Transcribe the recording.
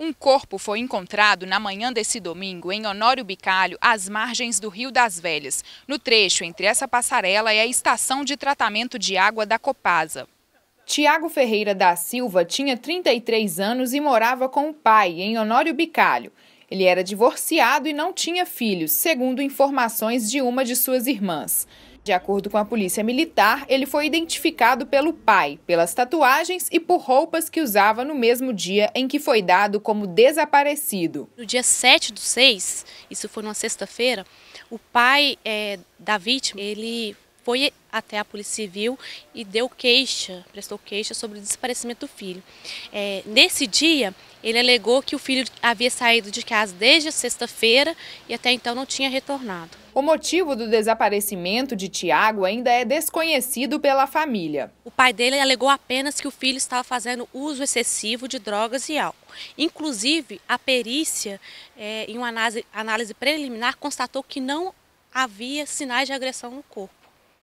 Um corpo foi encontrado na manhã desse domingo em Honório Bicalho, às margens do Rio das Velhas, no trecho entre essa passarela e a estação de tratamento de água da Copasa. Tiago Ferreira da Silva tinha 33 anos e morava com o pai, em Honório Bicalho. Ele era divorciado e não tinha filhos, segundo informações de uma de suas irmãs. De acordo com a polícia militar, ele foi identificado pelo pai, pelas tatuagens e por roupas que usava no mesmo dia em que foi dado como desaparecido. No dia 7 do 6, isso foi numa sexta-feira, o pai é, da vítima, ele foi até a Polícia Civil e deu queixa, prestou queixa sobre o desaparecimento do filho. É, nesse dia, ele alegou que o filho havia saído de casa desde sexta-feira e até então não tinha retornado. O motivo do desaparecimento de Tiago ainda é desconhecido pela família. O pai dele alegou apenas que o filho estava fazendo uso excessivo de drogas e álcool. Inclusive, a perícia, é, em uma análise preliminar, constatou que não havia sinais de agressão no corpo.